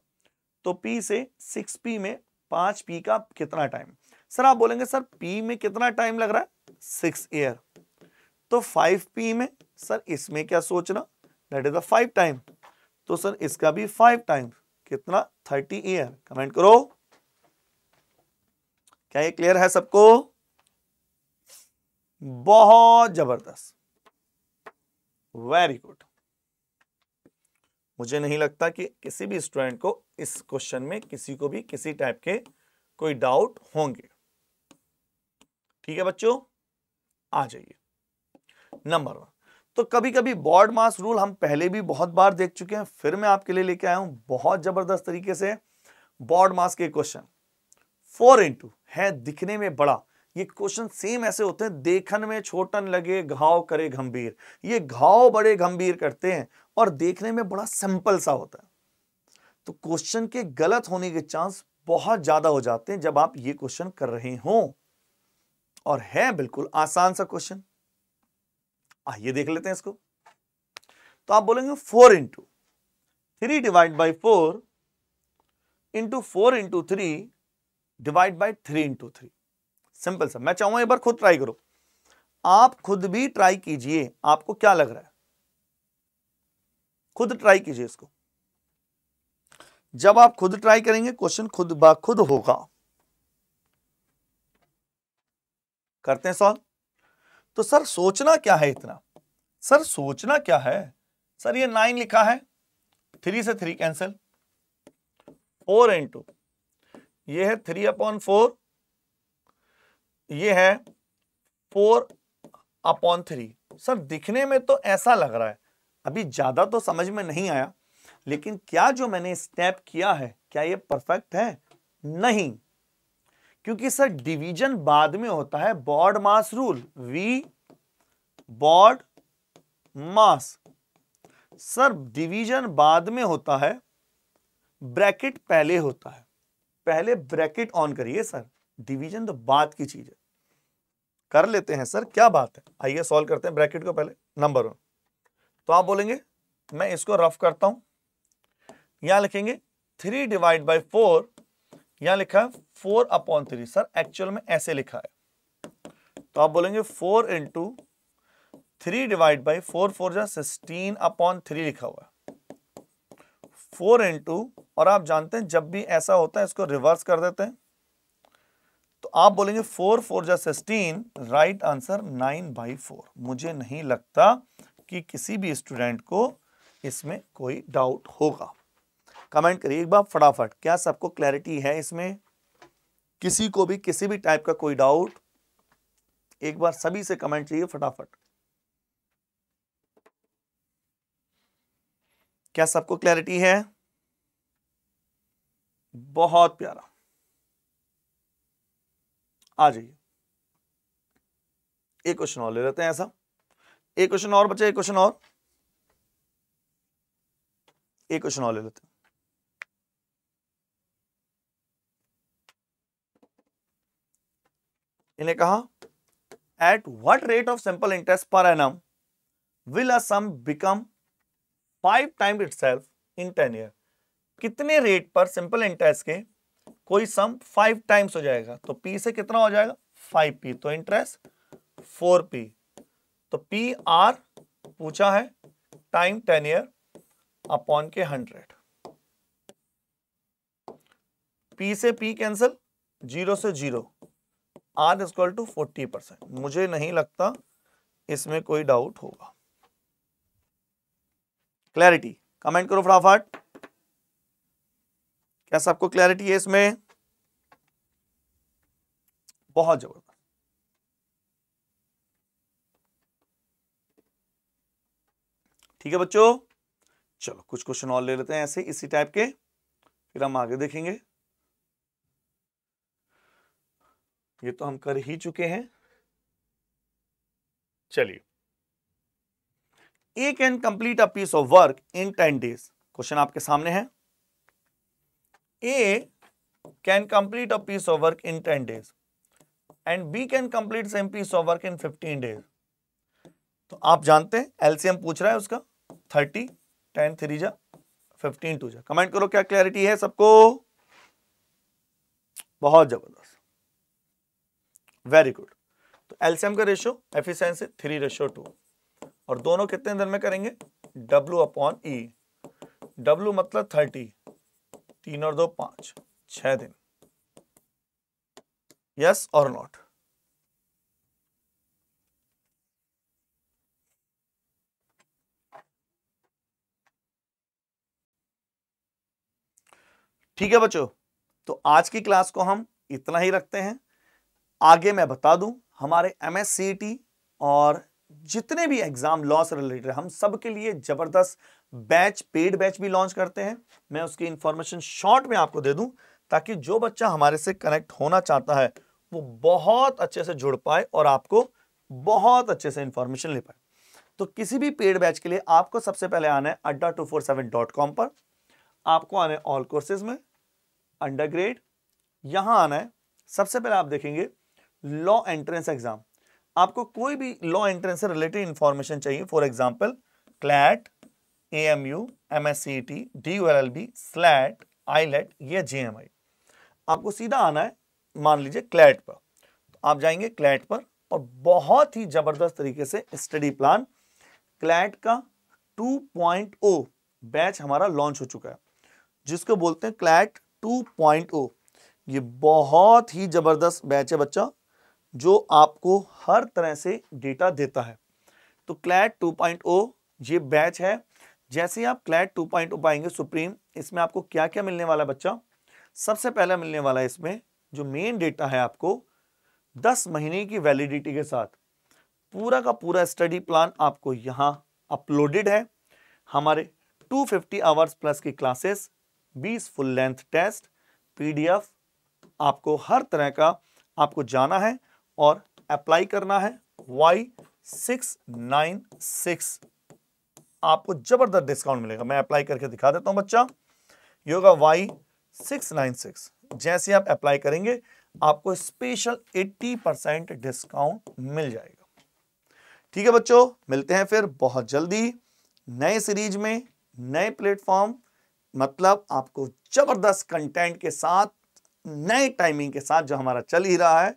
तो पी से सिक्स पी में पांच पी का कितना टाइम सर आप बोलेंगे सर पी में कितना टाइम लग रहा है सिक्स ईयर तो फाइव पी में सर इसमें क्या सोचना that is the five time तो सर इसका भी फाइव टाइम कितना थर्टी ईयर कमेंट करो क्या ये क्लियर है सबको बहुत जबरदस्त वेरी गुड मुझे नहीं लगता कि किसी भी स्टूडेंट को इस क्वेश्चन में किसी को भी किसी टाइप के कोई डाउट होंगे ठीक है बच्चों आ जाइए नंबर वन तो कभी कभी बॉर्ड मास रूल हम पहले भी बहुत बार देख चुके हैं फिर मैं आपके लिए लेके आया हूं बहुत जबरदस्त तरीके से बॉर्ड मास के क्वेश्चन फोर इंटू है दिखने में बड़ा ये क्वेश्चन सेम ऐसे होते हैं देखन में छोटन लगे घाव करे गंभीर ये घाव बड़े गंभीर करते हैं और देखने में बड़ा सिंपल सा होता है तो क्वेश्चन के गलत होने के चांस बहुत ज्यादा हो जाते हैं जब आप ये क्वेश्चन कर रहे हों और है बिल्कुल आसान सा क्वेश्चन आइए देख लेते हैं इसको तो आप बोलेंगे four into three divide by four into four into three divide by three into three simple सा मैं चाहूंगा एक बार खुद ट्राई करो आप खुद भी ट्राई कीजिए आपको क्या लग रहा है खुद ट्राई कीजिए इसको जब आप खुद ट्राई करेंगे क्वेश्चन खुद बा खुद होगा करते हैं सॉल्व तो सर सोचना क्या है इतना सर सोचना क्या है सर ये नाइन लिखा है थ्री से थ्री कैंसिल फोर इंटू ये है थ्री अपॉन फोर ये है फोर अपॉन थ्री सर दिखने में तो ऐसा लग रहा है अभी ज़्यादा तो समझ में नहीं आया लेकिन क्या जो मैंने स्टेप किया है क्या ये परफेक्ट है नहीं क्योंकि सर डिवीजन बाद में होता है BODMAS rule we BODMAS sir division बाद में होता है ब्रैकेट पहले होता है पहले ब्रैकेट ऑन करिए सर डिवीजन तो बाद की चीज है कर लेते हैं सर क्या बात है आइए सॉल्व करते हैं ब्रैकेट को पहले नंबर वन तो आप बोलेंगे मैं इसको रफ करता हूं यहां लिखेंगे थ्री डिवाइड बाई फोर यहां लिखा four upon three sir actual में ऐसे लिखा है तो आप बोलेंगे four into three divide by four four जा सिक्सटीन अपॉन थ्री लिखा हुआ है फोर इंटू और आप जानते हैं जब भी ऐसा होता है इसको रिवर्स कर देते हैं तो आप बोलेंगे फोर फोर जा sixteen right answer nine by four मुझे नहीं लगता कि किसी भी स्टूडेंट को इसमें कोई डाउट होगा कमेंट करिए एक बार फटाफट क्या सबको क्लैरिटी है इसमें किसी को भी किसी भी टाइप का कोई डाउट एक बार सभी से कमेंट चाहिए फटाफट क्या सबको क्लैरिटी है बहुत प्यारा आ जाइए एक क्वेश्चन और ले लेते हैं ऐसा एक क्वेश्चन और बचे एक क्वेश्चन और एक क्वेश्चन और ले लेते हैं इन्हें कहा at what rate of simple interest per annum will a sum become five time self in ten year कितने रेट पर सिंपल इंटरेस्ट के कोई सम फाइव टाइम्स हो जाएगा तो पी से कितना हो जाएगा फाइव पी तो इंटरेस्ट फोर पी तो पी आर पूछा है टाइम टेन ईयर अपॉन के हंड्रेड पी से पी कैंसिल जीरो से zero R is equal to forty percent मुझे नहीं लगता इसमें कोई डाउट होगा क्लैरिटी कमेंट करो फटाफट क्या सबको क्लैरिटी है इसमें बहुत जबरदस्त ठीक है बच्चों चलो कुछ क्वेश्चन और ले लेते हैं ऐसे इसी टाइप के फिर हम आगे देखेंगे ये तो हम कर ही चुके हैं चलिए A can complete a piece of work in ten days question आपके सामने है A can complete a piece of work in ten days and B can complete same piece of work in fifteen days तो आप जानते हैं एलसीएम पूछ रहा है उसका थर्टी टेन थ्री जा फिफ्टीन टू जा कमेंट करो क्या क्लैरिटी है सबको बहुत जबरदस्त वेरी गुड तो एलसीएम का ratio efficiency three ratio two और दोनों कितने दिन में करेंगे डब्लू अपॉन ई डब्लू मतलब थर्टी तीन और दो पांच छह दिन यस और नॉट ठीक है बच्चों तो आज की क्लास को हम इतना ही रखते हैं आगे मैं बता दूं हमारे एम एस e और जितने भी एग्जाम लॉ से रिलेटेड हम सब के लिए जबरदस्त बैच पेड बैच भी लॉन्च करते हैं मैं उसकी इंफॉर्मेशन शॉर्ट में आपको दे दूं ताकि जो बच्चा हमारे से कनेक्ट होना चाहता है वो बहुत अच्छे से जुड़ पाए और आपको बहुत अच्छे से इंफॉर्मेशन ले पाए तो किसी भी पेड बैच के लिए आपको सबसे पहले आना है Adda two four seven dot com पर आपको आना है ऑल कोर्सेज में अंडर ग्रेड यहाँ आना है सबसे पहले आप देखेंगे लॉ एंट्रेंस एग्जाम आपको कोई भी लॉ एंट्रेंस से रिलेटेड इंफॉर्मेशन चाहिए for example CLAT A M U M S C T D U L L B SLAT AILET या जे एम आई आपको सीधा आना है मान लीजिए क्लैट पर तो आप जाएंगे क्लैट पर और बहुत ही ज़बरदस्त तरीके से स्टडी प्लान क्लैट का 2.0 बैच हमारा लॉन्च हो चुका है जिसको बोलते हैं क्लैट 2.0 ये बहुत ही ज़बरदस्त बैच है बच्चा जो आपको हर तरह से डेटा देता है तो क्लैट 2.0 ये बैच है जैसे ही आप क्लैट 2.0 पाएंगे सुप्रीम इसमें आपको क्या क्या मिलने वाला बच्चा सबसे पहला मिलने वाला है इसमें जो मेन डेटा है आपको दस महीने की वैलिडिटी के साथ पूरा का पूरा स्टडी प्लान आपको यहाँ अपलोडेड है हमारे 250 आवर्स प्लस की classes 20 full length test PDF आपको हर तरह का आपको जाना है और अप्लाई करना है वाई सिक्स नाइन सिक्स आपको जबरदस्त डिस्काउंट मिलेगा मैं अप्लाई करके दिखा देता हूं बच्चा ये होगा वाई सिक्स नाइन सिक्स जैसे आप अप्लाई करेंगे आपको स्पेशल एट्टी परसेंट डिस्काउंट मिल जाएगा ठीक है बच्चों मिलते हैं फिर बहुत जल्दी नए सीरीज में नए प्लेटफॉर्म मतलब आपको जबरदस्त कंटेंट के साथ नए टाइमिंग के साथ जो हमारा चल ही रहा है